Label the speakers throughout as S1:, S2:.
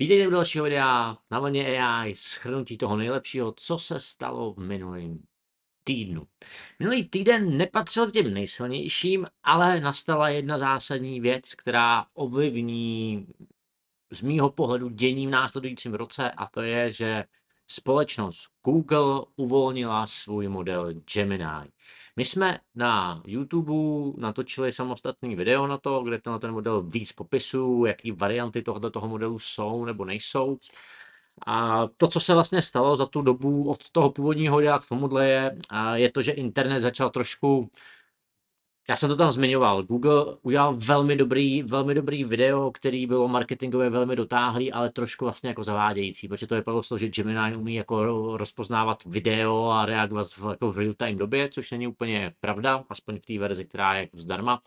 S1: Vítejte u dalšího videa na vlně AI, schrnutí toho nejlepšího, co se stalo v minulém týdnu. Minulý týden nepatřil k těm nejsilnějším, ale nastala jedna zásadní věc, která ovlivní z mýho pohledu dění v následujícím roce a to je, že společnost Google uvolnila svůj model Gemini. My jsme na YouTube natočili samostatný video na to, kde tenhle ten model víc popisů, jaký varianty tohoto toho modelu jsou nebo nejsou. A to, co se vlastně stalo za tu dobu od toho původního videa k tomuhle je, je to, že internet začal trošku já jsem to tam zmiňoval, Google udělal velmi dobrý, velmi dobrý video, který bylo marketingově velmi dotáhlý, ale trošku vlastně jako zavádějící, protože to vypadalo to, že Gemini umí jako rozpoznávat video a reagovat v, jako v real-time době, což není úplně pravda, aspoň v té verzi, která je jako zdarma.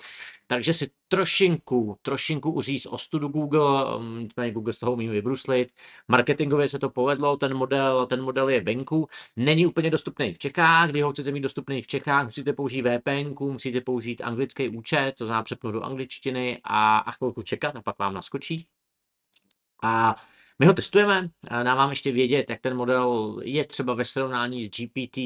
S1: Takže si trošinku, trošinku uříz ostudu Google, mm, nicméně Google z toho umí vybruslit. Marketingově se to povedlo, ten model, ten model je venku, není úplně dostupný v Čechách, když ho chcete mít dostupný v Čechách, musíte použít VPN, musíte použít anglický účet, to znamená přepnout do angličtiny a, a chvilku čekat a pak vám naskočí. A my ho testujeme, dávám ještě vědět, jak ten model je třeba ve srovnání s GPT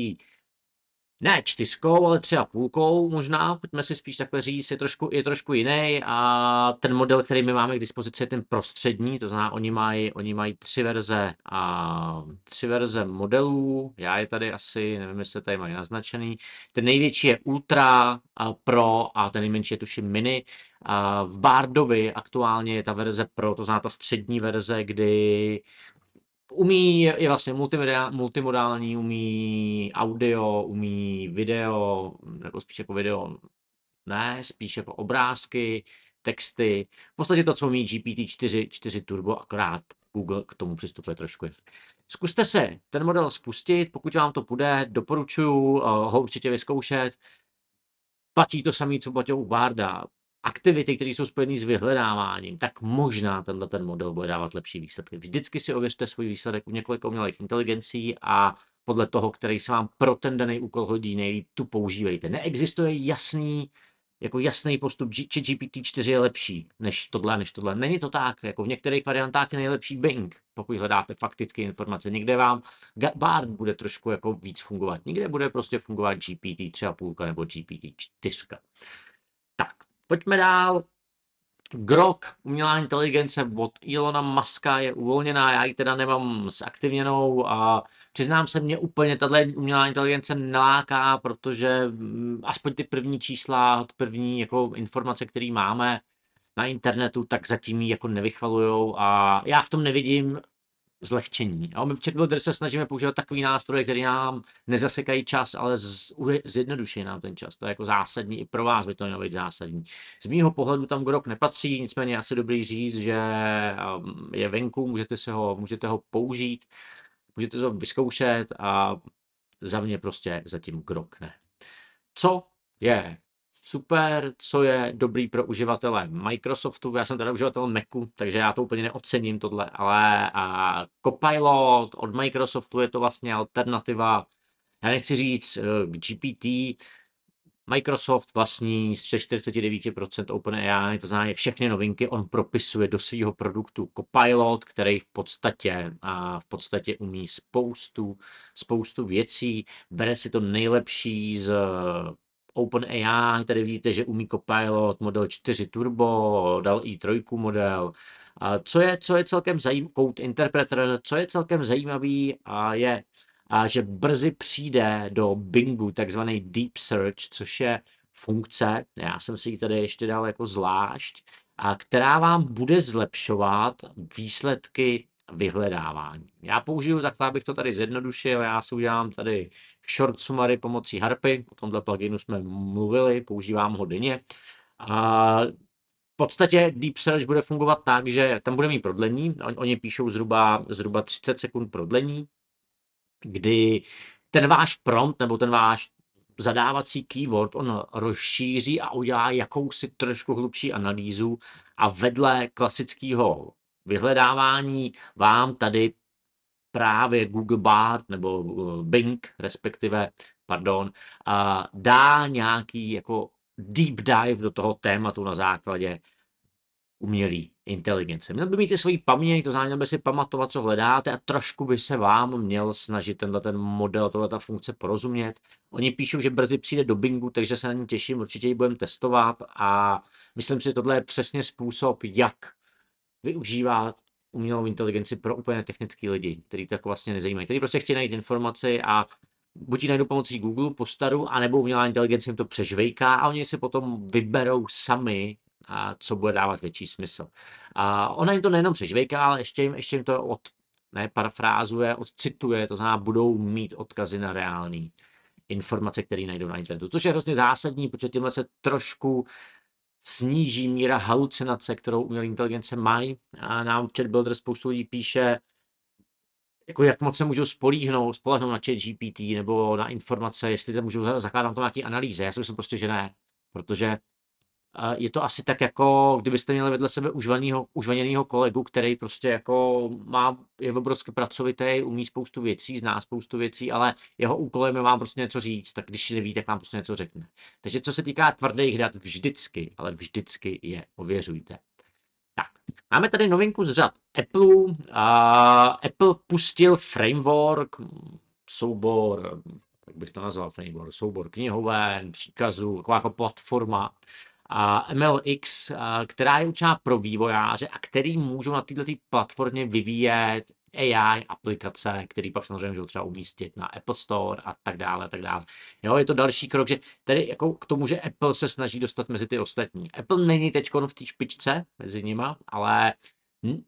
S1: ne čtyřkou, ale třeba půlkou možná, pojďme si spíš takhle říct, je trošku, je trošku jiný a ten model, který my máme k dispozici, je ten prostřední, to znamená, oni mají, oni mají tři verze a tři verze modelů, já je tady asi, nevím, jestli tady mají naznačený, ten největší je Ultra a Pro a ten nejmenší je tuším Mini. A v Bardovi aktuálně je ta verze Pro, to znamená ta střední verze, kdy Umí, je vlastně multimodální, umí audio, umí video, nebo spíš jako video, ne, spíš jako obrázky, texty. V podstatě to, co umí GPT-4 4 Turbo, akorát Google k tomu přistupuje trošku Zkuste se ten model spustit, pokud vám to půjde, doporučuji eh, ho určitě vyzkoušet. Platí to samé, co platí u Barda aktivity, které jsou spojené s vyhledáváním, tak možná tenhle ten model bude dávat lepší výsledky. Vždycky si ověřte svůj výsledek u několika umělých inteligencí a podle toho, který se vám pro ten daný úkol hodí nejlíp, tu používejte. Neexistuje jasný, jako jasný postup, či GPT-4 je lepší než tohle, než tohle. Není to tak, jako v některých variantách je nejlepší Bing, pokud hledáte faktické informace. Někde vám Bard bude trošku jako víc fungovat, někde bude prostě fungovat GPT 3,5 nebo GPT 4. Tak, Pojďme dál. Grok, umělá inteligence od Ilona Maska je uvolněná, já ji teda nemám zaktivněnou a přiznám se, mě úplně tahle umělá inteligence neláká, protože mm, aspoň ty první čísla, ty první jako informace, které máme na internetu, tak zatím ji jako nevychvalujou a já v tom nevidím zlehčení. A my v ChatBuilder se snažíme používat takový nástroje, které nám nezasekají čas, ale zjednodušuje nám ten čas. To je jako zásadní, i pro vás by to mělo být zásadní. Z mýho pohledu tam Grok nepatří, nicméně asi dobrý říct, že um, je venku, můžete, se ho, můžete ho použít, můžete ho vyzkoušet a za mě prostě zatím Grok ne. Co je super, co je dobrý pro uživatele Microsoftu. Já jsem teda uživatel Macu, takže já to úplně neocením tohle, ale a Copilot od Microsoftu je to vlastně alternativa, já nechci říct eh, k GPT, Microsoft vlastní z 49% OpenAI, to znamená všechny novinky, on propisuje do svého produktu Copilot, který v podstatě, a v podstatě umí spoustu, spoustu věcí, bere si to nejlepší z OpenAI, tady vidíte, že umí Copilot model 4 Turbo, dal i 3 model. A co je, co je celkem zajímavý, Code Interpreter, co je celkem zajímavý a je, a že brzy přijde do Bingu takzvaný Deep Search, což je funkce, já jsem si ji tady ještě dal jako zvlášť, a která vám bude zlepšovat výsledky vyhledávání. Já použiju takhle, abych to tady zjednodušil, já si udělám tady short summary pomocí harpy, o tomhle pluginu jsme mluvili, používám ho denně. A v podstatě Deep Search bude fungovat tak, že tam bude mít prodlení, oni píšou zhruba, zhruba 30 sekund prodlení, kdy ten váš prompt nebo ten váš zadávací keyword on rozšíří a udělá jakousi trošku hlubší analýzu a vedle klasického vyhledávání vám tady právě Google Bard nebo eh, Bing respektive, pardon, dá nějaký jako deep dive do toho tématu na základě umělý inteligence. Měl by mít i svoji paměť, to znamená, by si pamatovat, co hledáte a trošku by se vám měl snažit tenhle ten model, tohle ta funkce porozumět. Oni píšou, že brzy přijde do Bingu, takže se na ní těším, určitě ji budeme testovat a myslím si, že tohle je přesně způsob, jak využívá umělou inteligenci pro úplně technický lidi, který tak jako vlastně nezajímají, který prostě chtějí najít informaci a buď ji najdou pomocí Google, postaru, anebo umělá inteligence jim to přežvejká a oni si potom vyberou sami, a co bude dávat větší smysl. A ona jim to nejenom přežvejká, ale ještě jim, ještě jim to od, ne, parafrázuje, odcituje, to znamená, budou mít odkazy na reální informace, které najdou na internetu, což je hrozně zásadní, protože tímhle se trošku sníží míra halucinace, kterou umělé inteligence mají. A nám v chatbuilder spoustu lidí píše, jako jak moc se můžou spolíhnout, spolehnout na chat GPT nebo na informace, jestli tam můžou zakládat na tom nějaké analýzy. Já si myslím prostě, že ne, protože je to asi tak jako, kdybyste měli vedle sebe užvanýho, užvaněného kolegu, který prostě jako má, je obrovsky pracovitý, umí spoustu věcí, zná spoustu věcí, ale jeho úkolem je vám prostě něco říct, tak když neví, tak vám prostě něco řekne. Takže co se týká tvrdých dat, vždycky, ale vždycky je ověřujte. Tak, máme tady novinku z řad Apple. Uh, Apple pustil framework, soubor, jak bych to nazval, framework, soubor knihoven, příkazů, taková jako platforma, MLX, eh, která je určená pro vývojáře a který můžou na této platformě vyvíjet AI aplikace, který pak samozřejmě můžou třeba umístit na Apple Store a tak dále, a tak dále. Jo, je to další krok, že tady jako k tomu, že Apple se snaží dostat mezi ty ostatní. Apple není teď v té špičce mezi nima, ale hm,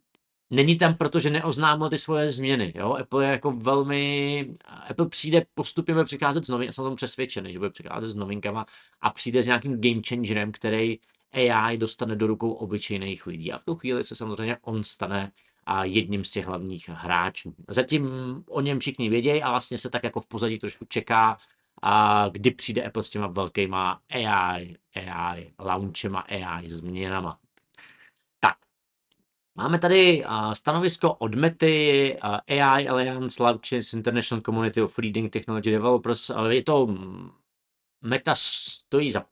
S1: není tam, protože neoznámil ty svoje změny. Jo? Apple je jako velmi, Apple přijde postupně, bude přicházet s novinkami, jsem tom přesvědčený, že bude přicházet s novinkama a přijde s nějakým game changerem, který AI dostane do rukou obyčejných lidí. A v tu chvíli se samozřejmě on stane a jedním z těch hlavních hráčů. Zatím o něm všichni vědějí a vlastně se tak jako v pozadí trošku čeká, a kdy přijde Apple s těma velkýma AI, AI launchema, AI změnama. Máme tady uh, stanovisko od Mety, uh, AI Alliance, Larches, International Community of Leading Technology Developers. Uh, je to mm, Meta stojí za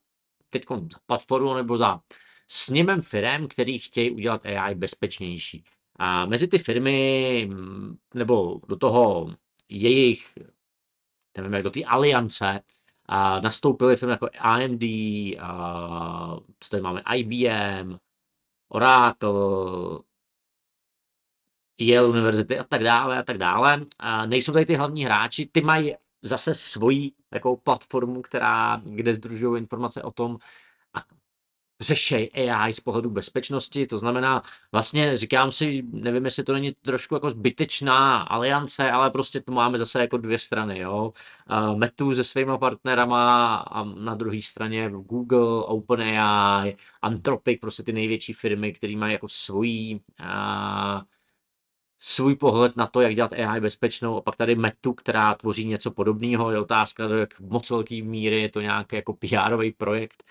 S1: teď za platformu nebo za sněmem firm, který chtějí udělat AI bezpečnější. A mezi ty firmy, mm, nebo do toho jejich, nevím jak, do té aliance, a nastoupily firmy jako AMD, a, co tady máme, IBM, Oracle, Yale univerzity a tak dále a tak dále. A nejsou tady ty hlavní hráči, ty mají zase svoji jako platformu, která, kde združují informace o tom a řešej AI z pohledu bezpečnosti, to znamená vlastně říkám si, nevím, jestli to není trošku jako zbytečná aliance, ale prostě tu máme zase jako dvě strany, jo. Metu se svýma partnerama a na druhé straně Google, OpenAI, Anthropic, prostě ty největší firmy, které mají jako svoji uh, svůj pohled na to, jak dělat AI bezpečnou a pak tady metu, která tvoří něco podobného, je otázka, do jak moc velký míry je to nějaký jako pr projekt.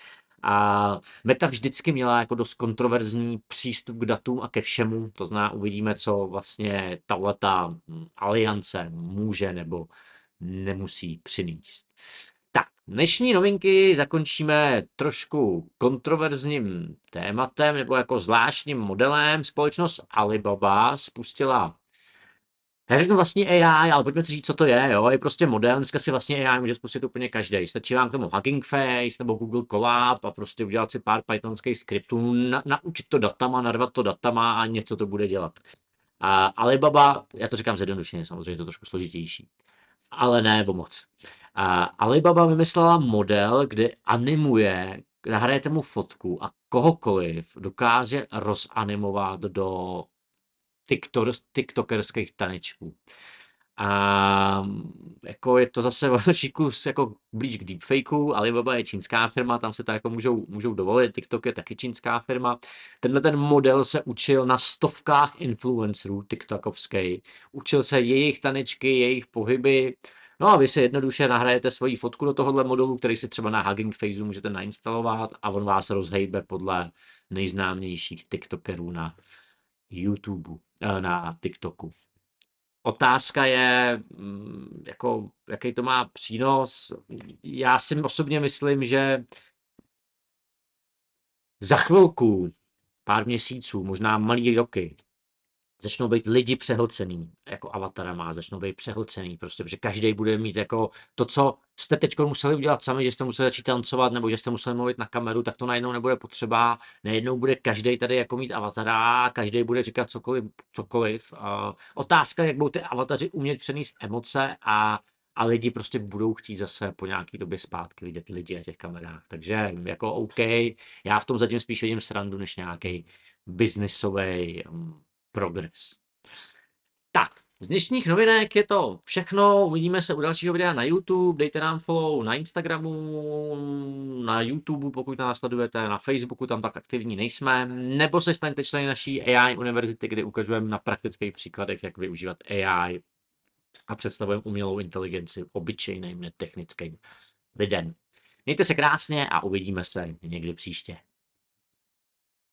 S1: A Meta vždycky měla jako dost kontroverzní přístup k datům a ke všemu, to zná. uvidíme, co vlastně tato aliance může nebo nemusí přinést. Dnešní novinky zakončíme trošku kontroverzním tématem nebo jako zvláštním modelem. Společnost Alibaba spustila já řeknu vlastně AI, ale pojďme si říct, co to je. Jo? Je prostě model, dneska si vlastně AI může spustit úplně každý. Stačí vám k tomu Hugging Face nebo Google Colab a prostě udělat si pár pythonských skriptů, na, naučit to datama, narvat to datama a něco to bude dělat. A Alibaba, já to říkám zjednodušeně, samozřejmě je to trošku složitější, ale ne o moc. A Alibaba vymyslela model, kdy animuje, nahrajete mu fotku a kohokoliv dokáže rozanimovat do tiktor, tiktokerských tanečků. A mm, jako je to zase velký kus jako blíž k deepfakeu, Alibaba je čínská firma, tam se to jako můžou, můžou dovolit, TikTok je taky čínská firma. Tenhle ten model se učil na stovkách influencerů TikTokovské, učil se jejich tanečky, jejich pohyby, No a vy si jednoduše nahrajete svoji fotku do tohohle modelu, který si třeba na Hugging Faceu můžete nainstalovat a on vás rozhejbe podle nejznámějších TikTokerů na YouTube, eh, na TikToku. Otázka je, mm, jako, jaký to má přínos. Já si osobně myslím, že za chvilku, pár měsíců, možná malý roky, začnou být lidi přehlcený, jako avatara má začnou být přehlcený, prostě, protože každý bude mít jako to, co jste teď museli udělat sami, že jste museli začít tancovat nebo že jste museli mluvit na kameru, tak to najednou nebude potřeba, najednou bude každý tady jako mít avatara, každý bude říkat cokoliv, cokoliv. Uh, otázka, jak budou ty avataři umět přenést emoce a a lidi prostě budou chtít zase po nějaký době zpátky vidět lidi na těch kamerách. Takže jako OK, já v tom zatím spíš vidím srandu než nějaký biznisový um, mm, progres. Tak, z dnešních novinek je to všechno. Uvidíme se u dalšího videa na YouTube. Dejte nám follow na Instagramu, na YouTube, pokud nás sledujete, na Facebooku, tam tak aktivní nejsme. Nebo se staňte členy naší AI univerzity, kde ukazujeme na praktických příkladech, jak využívat AI a představujeme umělou inteligenci obyčejným, netechnickým lidem. Mějte se krásně a uvidíme se někdy příště.